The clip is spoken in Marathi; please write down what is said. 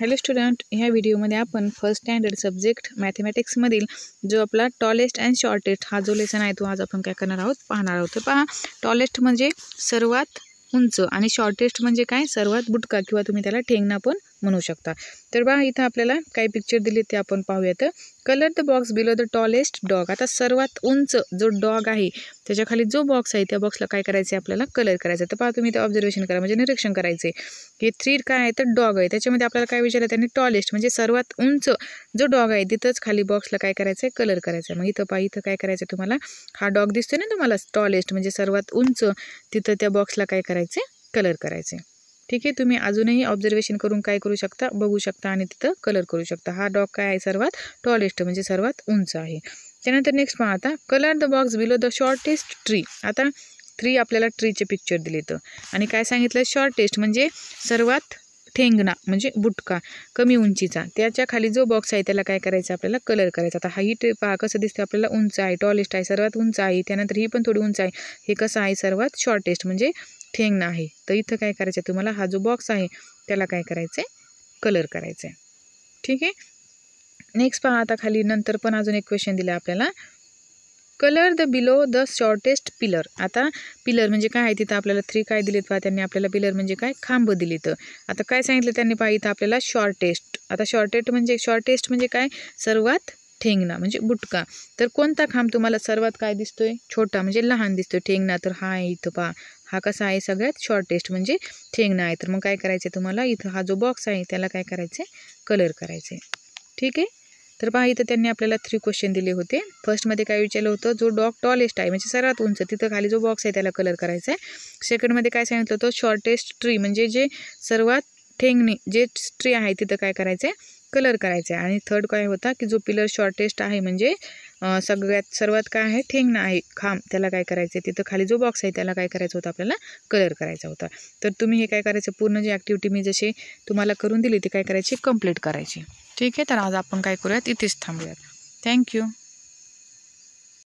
हॅलो स्टुडंट ह्या व्हिडिओमध्ये आपण फर्स्ट स्टँडर्ड सब्जेक्ट मॅथमॅटिक्समधील जो आपला टॉलेस्ट अँड शॉर्टेस्ट हा जो लेसन आहे तो आज आपण काय करणार आहोत पाहणार आहोत तर पहा टॉलेस्ट म्हणजे सर्वात उंच आणि शॉर्टेस्ट म्हणजे काय सर्वात बुटका किंवा तुम्ही त्याला ठेंगणा पण म्हणू शकता तर बा इथं आपल्याला काही पिक्चर दिले ते आपण पाहूयात colour the box below the tallest dog आता सर्वात उंच जो डॉग आहे त्याच्या खाली जो बॉक्स आहे त्या बॉक्सला काय करायचं आहे आपल्याला कलर करायचं तर पहा तुम्ही इथे ऑब्झर्वेशन करा म्हणजे निरीक्षण करायचे हे थ्री काय आहे तर डॉग आहे त्याच्यामध्ये आपल्याला काय विचारलं त्यांनी टॉलेस्ट म्हणजे सर्वात उंच जो डॉग आहे तिथंच खाली बॉक्सला काय करायचं आहे कलर करायचं आहे मग इथं पहा इथं काय करायचं तुम्हाला हा डॉग दिसतोय ना तुम्हाला टॉलेस्ट म्हणजे सर्वात उंच तिथं त्या बॉक्सला काय करायचे कलर करायचे ठीक आहे तुम्ही अजूनही ऑब्झर्वेशन करून काय करू शकता बघू शकता आणि तिथं कलर करू शकता हा डॉग काय आहे सर्वात टॉलेस्ट म्हणजे सर्वात उंच आहे त्यानंतर नेक्स्ट पहा आता colour the box below the shortest tree आता थ्री आपल्याला ट्रीचे पिक्चर दिले तर आणि काय सांगितलं शॉर्टेस्ट म्हणजे सर्वात ठेंगणा म्हणजे बुटका कमी उंचीचा त्याच्या खाली जो बॉक्स आहे त्याला काय करायचं आपल्याला कलर करायचा आता ट्रे पहा कसं दिसते आपल्याला उंच आहे टॉलेस्ट आहे सर्वात उंच आहे त्यानंतर ही पण थोडी उंच आहे हे कसं आहे सर्वात शॉर्टेस्ट म्हणजे ठेंग आहे तर इथं काय करायचं तुम्हाला हा जो बॉक्स आहे त्याला काय करायचं कलर करायचं ठीक आहे नेक्स्ट पहा आता खाली नंतर पण अजून एक क्वेश्चन दिला आपल्याला colour the below the shortest pillar आता पिलर म्हणजे काय आहे तिथं आपल्याला थ्री काय दिलेत पहा त्यांनी आपल्याला पिलर म्हणजे काय खांब दिलीत आता काय सांगितलं त्यांनी पहा इथं आपल्याला शॉर्टेस्ट आता शॉर्टेस्ट म्हणजे शॉर्टेस्ट म्हणजे काय सर्वात ठेंगणा म्हणजे बुटका तर कोणता खांब तुम्हाला सर्वात काय दिसतोय छोटा म्हणजे लहान दिसतोय ठेंगणा तर हा आहे इथं पहा हा कसा आहे सगळ्यात शॉर्टेस्ट म्हणजे ठेंगणा आहे तर मग काय करायचं तुम्हाला इथं हा जो बॉक्स आहे त्याला काय करायचं कलर करायचं ठीक आहे तर पहा इथं त्यांनी आपल्याला थ्री क्वेश्चन दिले होते फर्स्टमध्ये काय विचारलं होतं जो डॉग टॉलेस्ट आहे म्हणजे सर्वात उंच तिथं खाली जो बॉक्स आहे त्याला कलर करायचा आहे सेकंडमध्ये काय सांगितलं होतं शॉर्टेस्ट ट्री म्हणजे जे सर्वात ठेंगणी जे ट्री आहे तिथं काय करायचं आहे कलर करायचा आहे आणि थर्ड काय होता की जो पिलर शॉर्टेस्ट आहे म्हणजे सगळ्यात सर्वात काय आहे ना आहे खांब त्याला काय करायचं आहे तिथं खाली जो बॉक्स आहे त्याला काय करायचं होतं आपल्याला कलर करायचा होता तर तुम्ही हे काय करायचं पूर्ण जी ॲक्टिव्हिटी मी जसे तुम्हाला करून दिली ती काय करायची कंप्लीट करायची ठीक आहे तर आज आपण काय करूयात इथेच थांबूयात थँक्यू